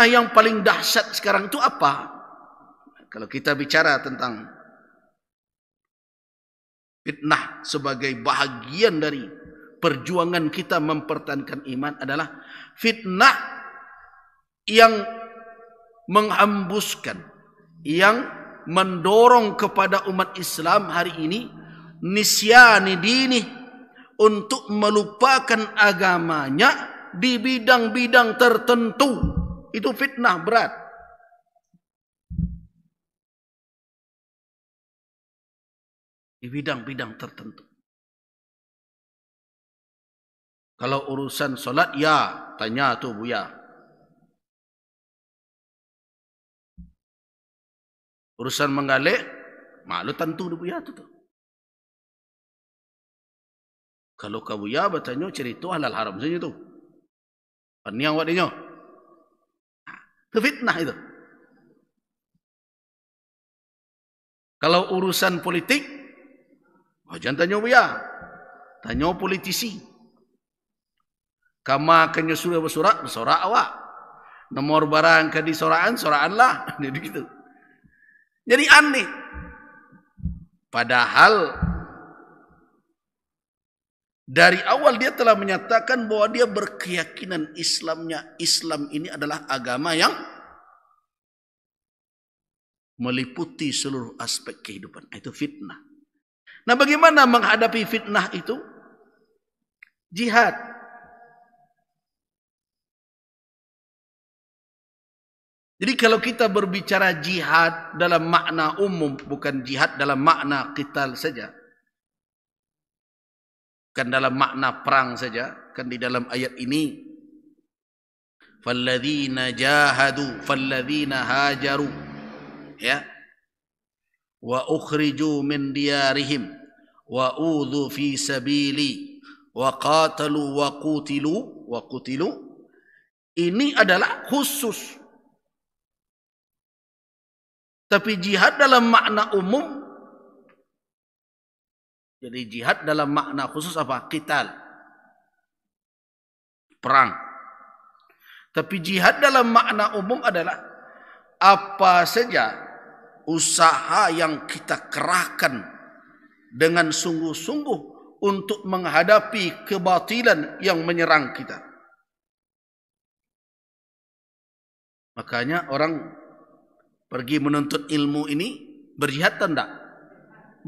fitnah yang paling dahsyat sekarang itu apa? Kalau kita bicara tentang fitnah sebagai bahagian dari perjuangan kita mempertahankan iman adalah fitnah yang menghembuskan, yang mendorong kepada umat Islam hari ini nisyani dini untuk melupakan agamanya di bidang-bidang tertentu itu fitnah berat. Di bidang-bidang tertentu. Kalau urusan solat, ya. Tanya tu, Buya. Urusan menggalik, malu tentu tu, Buya. Tu, tu. Kalau kau Buya, bertanya cerita halal haram saja tu. Pernihan buat dia fitnah itu. Kalau urusan politik, oh jangan tanya Buya. Tanya politisi. Kama kanya surah bersurat, bersurat awak. Nomor barang ke di soraan, soraan lah. Jadi gitu. Jadi aneh. Padahal Dari awal dia telah menyatakan bahwa dia berkeyakinan Islamnya, Islam ini adalah agama yang meliputi seluruh aspek kehidupan. Nah, itu fitnah. Nah bagaimana menghadapi fitnah itu? Jihad. Jadi kalau kita berbicara jihad dalam makna umum, bukan jihad dalam makna kital saja. Kan dalam makna perang saja, kan di dalam ayat ini falladzina jahadu falladzina hajaru ya wa ukhriju min diyarihim wa udhu fi sabili wa qatalu wa qutilu wa qutilu ini adalah khusus tapi jihad dalam makna umum Jadi jihad dalam makna khusus apa? Qital. Perang. Tapi jihad dalam makna umum adalah apa saja usaha yang kita kerahkan dengan sungguh-sungguh untuk menghadapi kebatilan yang menyerang kita. Makanya orang pergi menuntut ilmu ini berjihad tanda? tidak?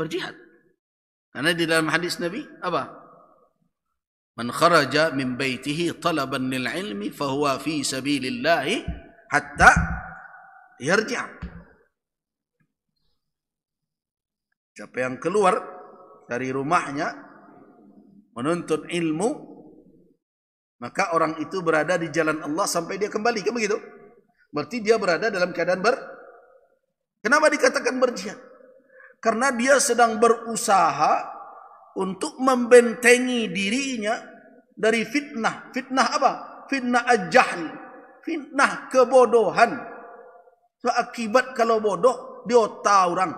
Berjihad. Karena di dalam hadis Nabi apa? Man kharaja min baitihi talaban lil ilmi fa huwa fi sabilillah hatta yarja. Siapa yang keluar dari rumahnya menuntut ilmu maka orang itu berada di jalan Allah sampai dia kembali kan begitu? Berarti dia berada dalam keadaan ber Kenapa dikatakan berjihad? karena dia sedang berusaha untuk membentengi dirinya dari fitnah. Fitnah apa? Fitnah ajahl. Fitnah kebodohan. So, akibat kalau bodoh, dia tahu orang.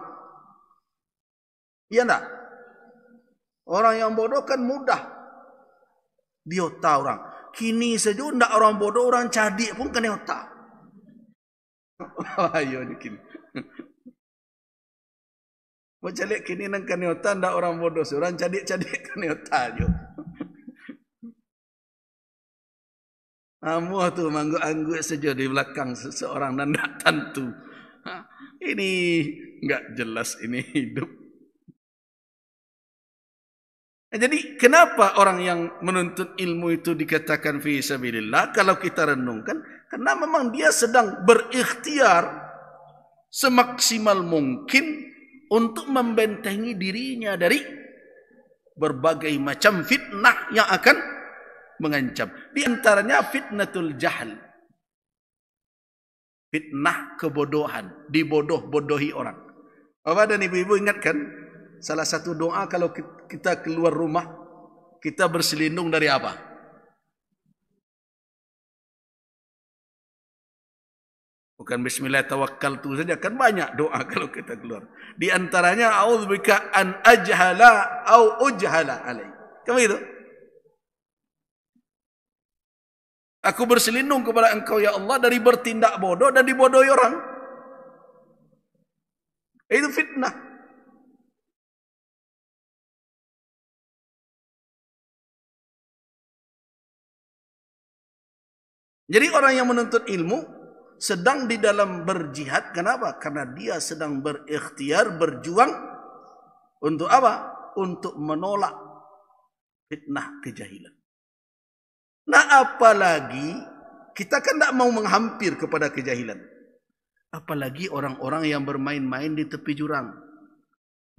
Iya enggak? Orang yang bodoh kan mudah. Dia tahu orang. Kini saja enggak orang bodoh, orang cadik pun kena otak. Ayo, ini kini. Mencalik kini nang kaniota ndak orang bodoh sih. Orang cadik-cadik kaniota jo. Amuh tu mangguk-angguk saja di belakang seseorang dan ndak tentu. Ha, ini enggak jelas ini hidup. Jadi kenapa orang yang menuntut ilmu itu dikatakan fi sabilillah kalau kita renungkan karena memang dia sedang berikhtiar semaksimal mungkin untuk membentengi dirinya dari berbagai macam fitnah yang akan mengancam. Di antaranya fitnatul jahal. Fitnah kebodohan. Dibodoh-bodohi orang. Apa? dan ibu-ibu ingat kan? Salah satu doa kalau kita keluar rumah, kita berselindung dari apa? Apa? Bukan bismillah tawakkal tu saja kan banyak doa kalau kita keluar. Di antaranya auzubika an ajhala au ujhala alai. Kamu itu? Aku berselindung kepada engkau ya Allah dari bertindak bodoh dan dibodohi orang. Itu fitnah. Jadi orang yang menuntut ilmu sedang di dalam berjihad kenapa karena dia sedang berikhtiar berjuang untuk apa untuk menolak fitnah kejahilan nah apalagi kita kan tidak mau menghampir kepada kejahilan apalagi orang-orang yang bermain-main di tepi jurang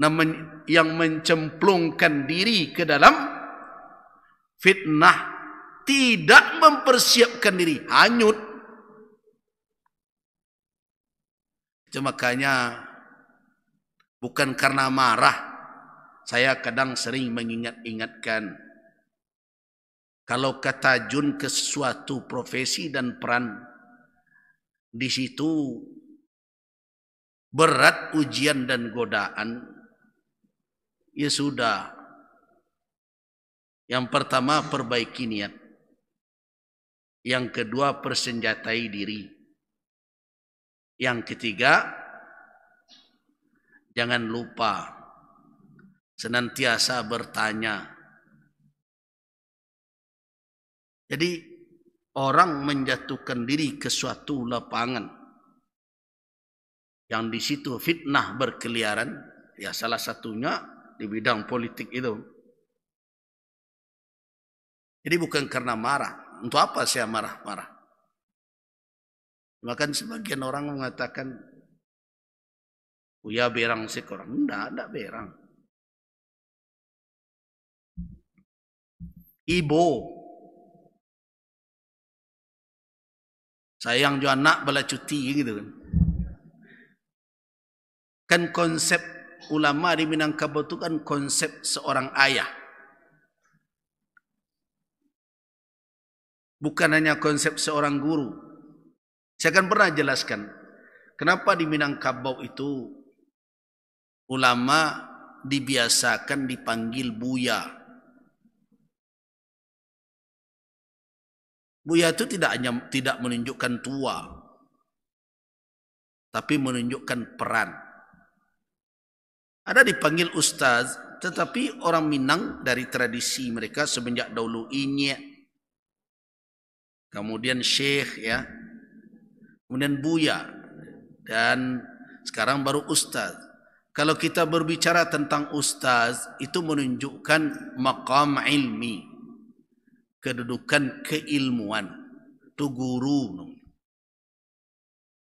namun yang mencemplungkan diri ke dalam fitnah tidak mempersiapkan diri hanyut Itu makanya bukan karena marah. Saya kadang sering mengingat-ingatkan kalau kata Jun ke suatu profesi dan peran di situ berat ujian dan godaan ya sudah yang pertama perbaiki niat yang kedua persenjatai diri yang ketiga, jangan lupa senantiasa bertanya. Jadi orang menjatuhkan diri ke suatu lapangan yang di situ fitnah berkeliaran, ya salah satunya di bidang politik itu. Jadi bukan karena marah. Untuk apa saya marah-marah? Bahkan sebagian orang mengatakan, Uya berang sekorang. Tidak, tidak berang. Ibu. Sayang juga anak bala cuti gitu kan. Kan konsep ulama di Minangkabau itu kan konsep seorang ayah. Bukan hanya konsep seorang guru. Saya akan pernah jelaskan kenapa di Minangkabau itu ulama dibiasakan dipanggil Buya. Buya itu tidak hanya tidak menunjukkan tua, tapi menunjukkan peran. Ada dipanggil Ustaz, tetapi orang Minang dari tradisi mereka semenjak dahulu inyek, kemudian Sheikh ya, kemudian buya dan sekarang baru ustaz. Kalau kita berbicara tentang ustaz itu menunjukkan maqam ilmi. Kedudukan keilmuan. Tu guru.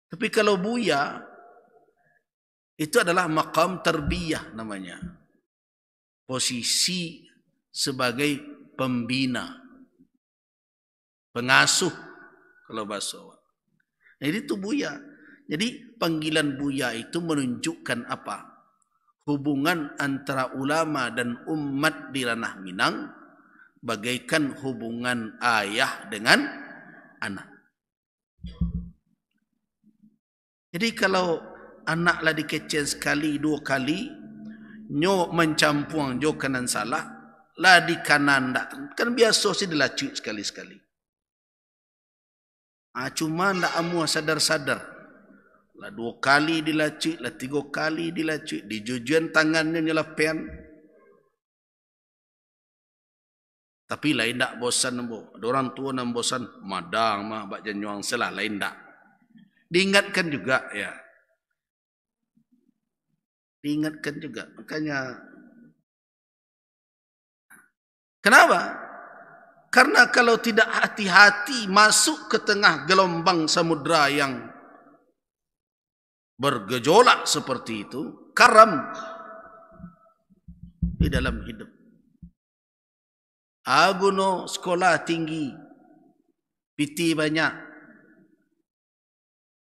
Tapi kalau buya itu adalah maqam terbiah namanya. Posisi sebagai pembina. Pengasuh kalau bahasa jadi itu buya. Jadi panggilan buya itu menunjukkan apa? Hubungan antara ulama dan umat di ranah Minang bagaikan hubungan ayah dengan anak. Jadi kalau anak anaklah dikecen sekali dua kali, nyo mencampuang jo kanan salah, lah di kanan dak. Kan biasa sih dilacut sekali sekali. Ah cuma ndak amuah sadar-sadar. Lah dua kali dilacik, lah tiga kali dilacik, dijujuan tangannya nyala pen. Tapi lain ndak bosan nembo. Orang tua nang bosan madang mah bak janyuang selah lain ndak. Diingatkan juga ya. Diingatkan juga. Makanya Kenapa? Karena kalau tidak hati-hati masuk ke tengah gelombang samudra yang bergejolak seperti itu, karam di dalam hidup. Aguno sekolah tinggi, piti banyak,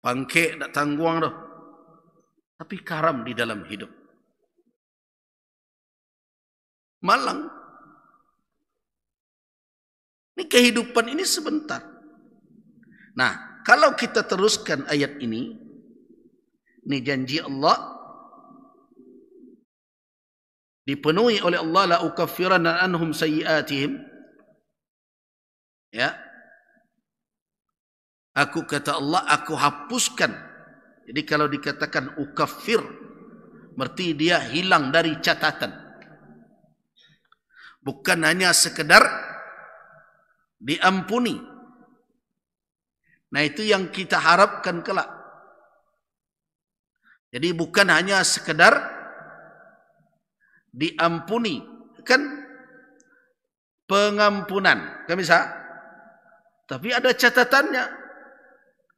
pangkek tak tangguang dah. Tapi karam di dalam hidup. Malang ini kehidupan ini sebentar. Nah, kalau kita teruskan ayat ini, ini janji Allah dipenuhi oleh Allah la ukaffiranna anhum sayiatihim. Ya. Aku kata Allah, aku hapuskan. Jadi kalau dikatakan ukafir, berarti dia hilang dari catatan. Bukan hanya sekedar diampuni. Nah itu yang kita harapkan kelak. Jadi bukan hanya sekedar diampuni. Kan pengampunan. Kan bisa? Tapi ada catatannya.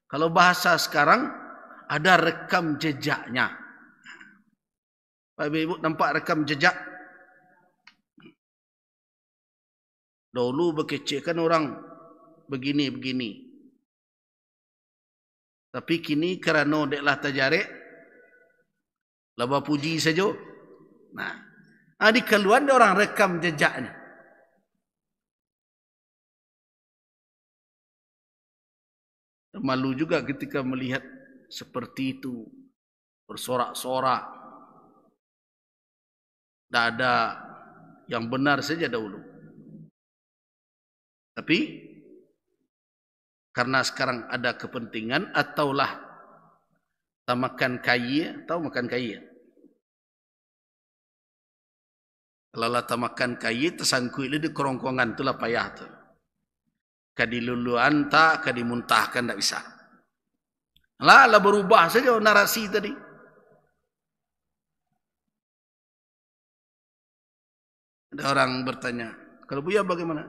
Kalau bahasa sekarang ada rekam jejaknya. Pak Ibu nampak rekam jejak? Dahulu berkecekan orang begini-begini. Tapi kini kerana dia lah tajarik, lebah puji saja. Nah, adik ah, keluar dia orang rekam jejaknya. Malu juga ketika melihat seperti itu. Bersorak-sorak. Tak ada yang benar saja dahulu. Tapi karena sekarang ada kepentingan ataulah tamakan makan kaya, tahu makan kaya. Kalau lah tak makan kaya, tersangkut lah di kerongkongan itulah payah tu. Kadiluluan tak, kadimuntahkan tak bisa. Lah, lah berubah saja narasi tadi. Ada orang bertanya, kalau Buya bagaimana?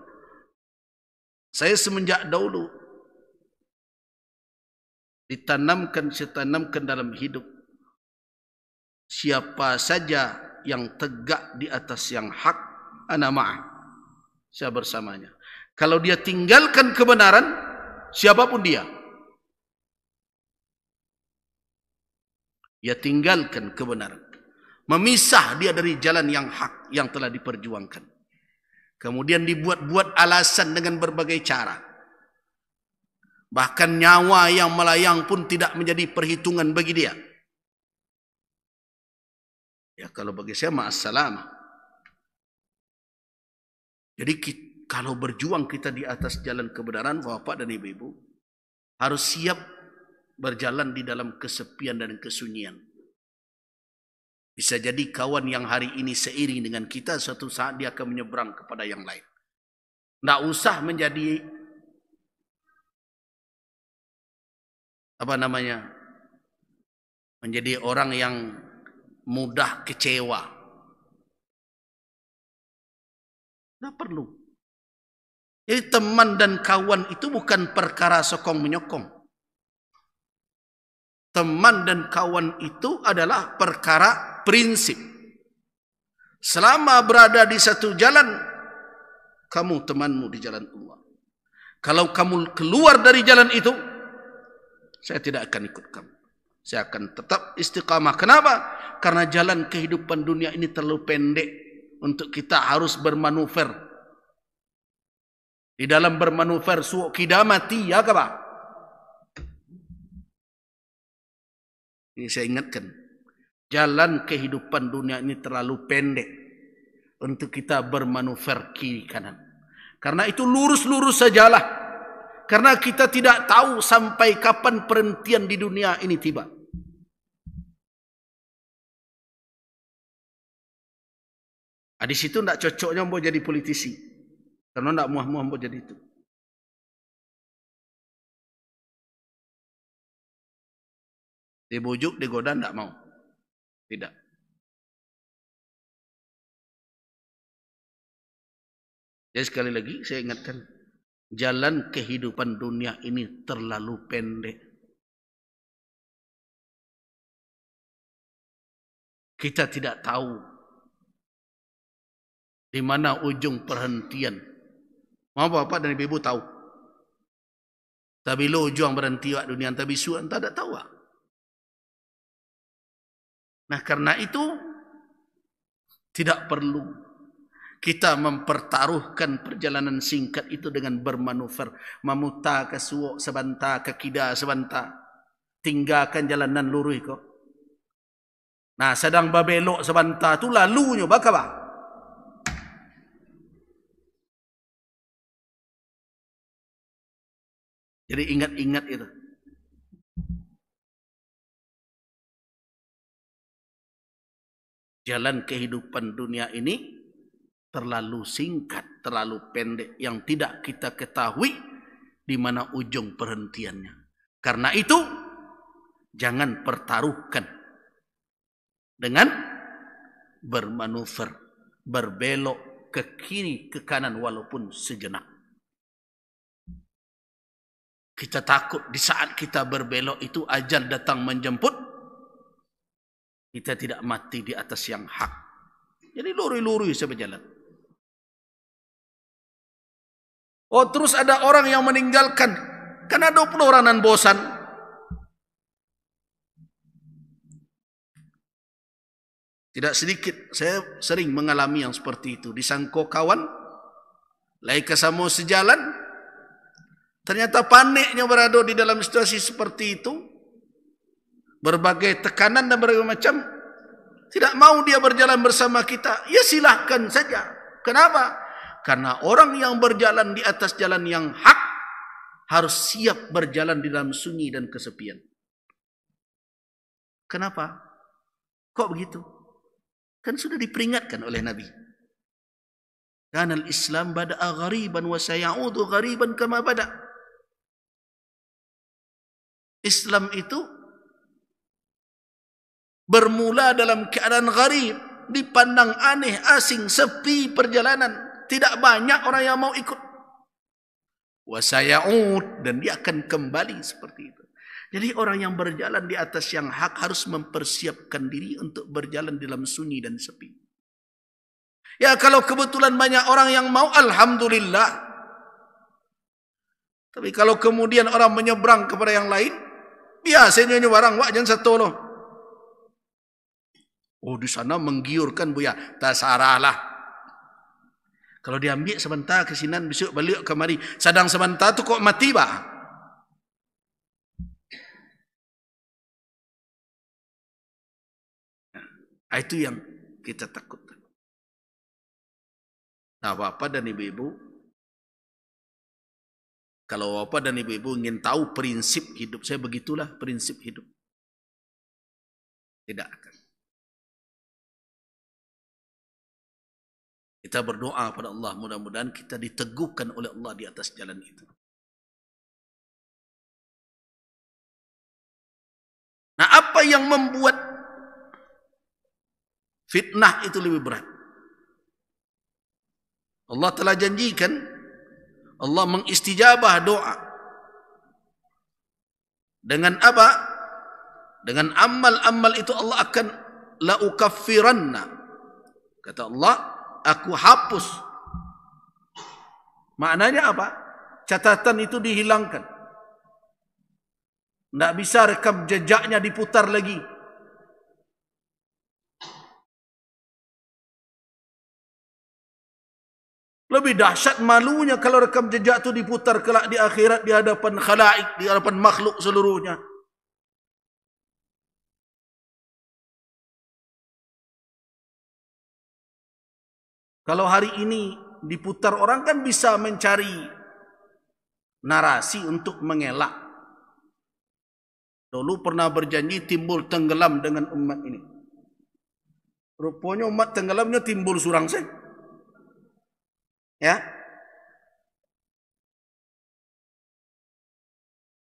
Saya semenjak dahulu ditanamkan ditanamkan dalam hidup siapa saja yang tegak di atas yang hak anama. ma'a saya bersamanya kalau dia tinggalkan kebenaran siapapun dia dia tinggalkan kebenaran memisah dia dari jalan yang hak yang telah diperjuangkan Kemudian dibuat-buat alasan dengan berbagai cara. Bahkan nyawa yang melayang pun tidak menjadi perhitungan bagi dia. Ya kalau bagi saya ma'assalam. Jadi kalau berjuang kita di atas jalan kebenaran, Bapak dan Ibu-Ibu, harus siap berjalan di dalam kesepian dan kesunyian. Bisa jadi kawan yang hari ini seiring dengan kita suatu saat dia akan menyeberang kepada yang lain. Tidak usah menjadi apa namanya menjadi orang yang mudah kecewa. Tidak perlu. Jadi teman dan kawan itu bukan perkara sokong menyokong. teman dan kawan itu adalah perkara prinsip. Selama berada di satu jalan, kamu temanmu di jalan Allah. Kalau kamu keluar dari jalan itu, saya tidak akan ikut kamu. Saya akan tetap istiqamah. Kenapa? Karena jalan kehidupan dunia ini terlalu pendek untuk kita harus bermanuver. Di dalam bermanuver suok kidamati ya kabar. Ini saya ingatkan. Jalan kehidupan dunia ini terlalu pendek untuk kita bermanuver kiri kanan. Karena itu lurus-lurus sajalah. Karena kita tidak tahu sampai kapan perhentian di dunia ini tiba. Nah, di situ tidak cocoknya mau jadi politisi. Karena tidak muah-muah mau jadi itu. Dibujuk, digoda, tidak mau. Tidak. Jadi sekali lagi saya ingatkan. Jalan kehidupan dunia ini terlalu pendek. Kita tidak tahu di mana ujung perhentian. Mau bapak dan ibu tahu. Tapi lo juang berhenti wak dunia. Tapi suan tak ada tahu wak. Nah, karena itu tidak perlu kita mempertaruhkan perjalanan singkat itu dengan bermanuver, memuta ke suok sebentar, ke kida sebentar, tinggalkan jalanan lurus kok. Nah, sedang babelok sebentar itu lalunya bakal bah. Jadi ingat-ingat itu. Jalan kehidupan dunia ini terlalu singkat, terlalu pendek yang tidak kita ketahui di mana ujung perhentiannya. Karena itu jangan pertaruhkan dengan bermanuver, berbelok ke kiri, ke kanan walaupun sejenak. Kita takut di saat kita berbelok itu ajal datang menjemput kita tidak mati di atas yang hak. Jadi lori-lori saya berjalan. Oh terus ada orang yang meninggalkan. Kan ada 20 bosan. Tidak sedikit saya sering mengalami yang seperti itu. Di Disangkau kawan. Laika sama sejalan. Ternyata paniknya berada di dalam situasi seperti itu berbagai tekanan dan berbagai macam tidak mau dia berjalan bersama kita ya silakan saja kenapa? karena orang yang berjalan di atas jalan yang hak harus siap berjalan di dalam sunyi dan kesepian kenapa? kok begitu? kan sudah diperingatkan oleh Nabi karena Islam bada'a ghariban wa sayaudu ghariban kama bada' Islam itu bermula dalam keadaan gharib dipandang aneh asing sepi perjalanan tidak banyak orang yang mau ikut wasayaud dan dia akan kembali seperti itu jadi orang yang berjalan di atas yang hak harus mempersiapkan diri untuk berjalan dalam sunyi dan sepi ya kalau kebetulan banyak orang yang mau alhamdulillah tapi kalau kemudian orang menyeberang kepada yang lain biasanya nyebarang wajan satu loh Oh di sana menggiurkan buaya Tak sarahlah. Kalau diambil sebentar ke sinan, besok balik kemari. Sedang sebentar tu kok mati ba? Itu yang kita takut. Nah, apa dan Ibu-Ibu, kalau apa dan Ibu-Ibu ingin tahu prinsip hidup saya, begitulah prinsip hidup. Tidak akan. Kita berdoa kepada Allah mudah-mudahan kita diteguhkan oleh Allah di atas jalan itu. Nah, apa yang membuat fitnah itu lebih berat? Allah telah janjikan Allah mengistijabah doa dengan apa? Dengan amal-amal itu Allah akan laukafiranna. Kata Allah, aku hapus. Maknanya apa? Catatan itu dihilangkan. Tidak bisa rekam jejaknya diputar lagi. Lebih dahsyat malunya kalau rekam jejak itu diputar kelak di akhirat di hadapan khalaik, di hadapan makhluk seluruhnya. Kalau hari ini diputar orang kan bisa mencari narasi untuk mengelak. Dulu pernah berjanji timbul tenggelam dengan umat ini. Rupanya umat tenggelamnya timbul surang sih. Ya.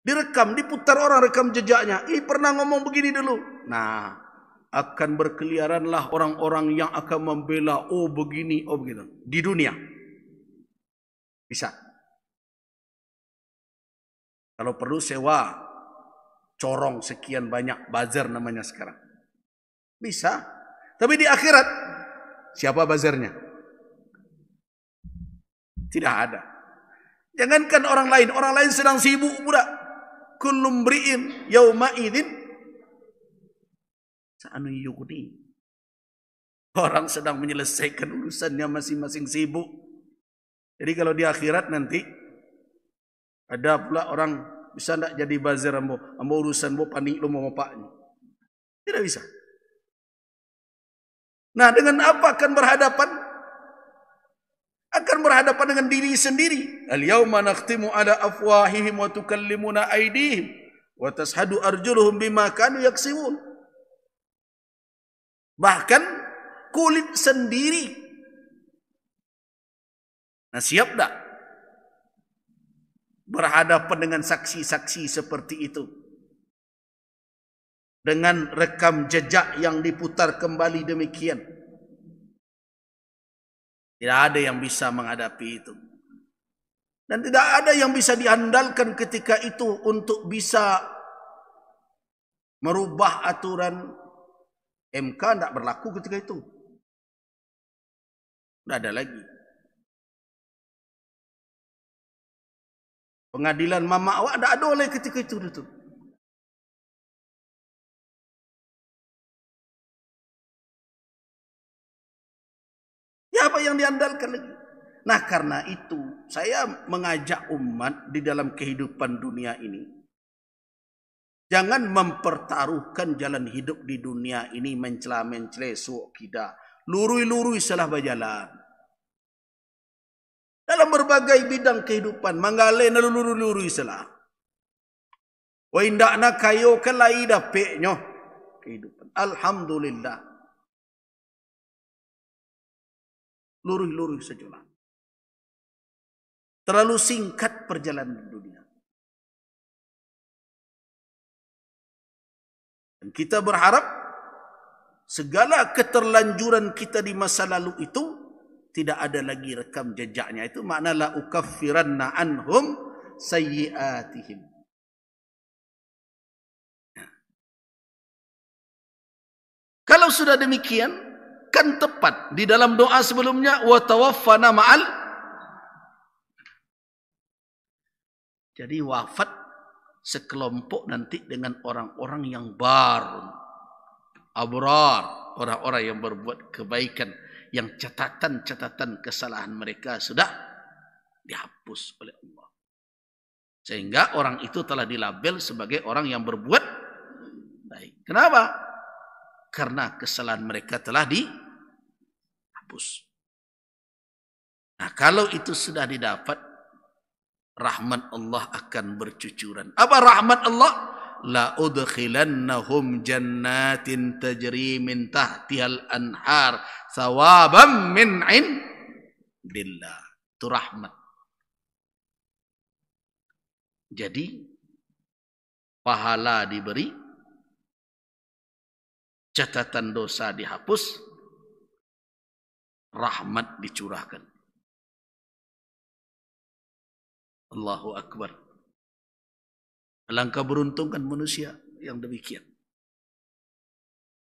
Direkam, diputar orang rekam jejaknya. Ih pernah ngomong begini dulu. Nah, akan berkeliaranlah orang-orang yang akan membela oh begini oh begitu di dunia bisa kalau perlu sewa corong sekian banyak bazar namanya sekarang bisa tapi di akhirat siapa bazarnya tidak ada jangankan orang lain orang lain sedang sibuk pula kullum bri'in yauma idzin Sa'anun yugni. Orang sedang menyelesaikan urusannya masing-masing sibuk. Jadi kalau di akhirat nanti, ada pula orang bisa tidak jadi bazir ambo, ambo urusan ambo panik lu mau pakni. Tidak bisa. Nah dengan apa akan berhadapan? Akan berhadapan dengan diri sendiri. Al-yawma naktimu ala afwahihim wa tukallimuna aidihim. Wa tashadu arjuluhum bimakan kanu yaksimun. Bahkan kulit sendiri. Nah siap tak? Berhadapan dengan saksi-saksi seperti itu. Dengan rekam jejak yang diputar kembali demikian. Tidak ada yang bisa menghadapi itu. Dan tidak ada yang bisa diandalkan ketika itu untuk bisa merubah aturan MK tidak berlaku ketika itu. Tidak ada lagi. Pengadilan mama awak tidak ada lagi ketika itu. itu. Ya apa yang diandalkan lagi? Nah karena itu saya mengajak umat di dalam kehidupan dunia ini. Jangan mempertaruhkan jalan hidup di dunia ini mencela mencela suok kita. Lurui-lurui salah berjalan. Dalam berbagai bidang kehidupan. Manggalai nalu lurui-lurui salah. Wa kayo kayo kelai dapeknya kehidupan. Alhamdulillah. Lurui-lurui sejalan. Terlalu singkat perjalanan dunia. Kita berharap segala keterlanjuran kita di masa lalu itu tidak ada lagi rekam jejaknya. Itu makna la ukaffiranna anhum sayyiatihim. Ya. Kalau sudah demikian, kan tepat di dalam doa sebelumnya wa tawaffana ma'al jadi wafat sekelompok nanti dengan orang-orang yang bar abrar orang-orang yang berbuat kebaikan yang catatan-catatan kesalahan mereka sudah dihapus oleh Allah sehingga orang itu telah dilabel sebagai orang yang berbuat baik kenapa karena kesalahan mereka telah dihapus nah kalau itu sudah didapat rahmat Allah akan bercucuran. Apa rahmat Allah? La udkhilannahum jannatin tajri min tahtihal anhar sawaban min indillah. Itu rahmat. Jadi pahala diberi catatan dosa dihapus rahmat dicurahkan. Allahu Akbar. Langkah beruntung kan manusia yang demikian.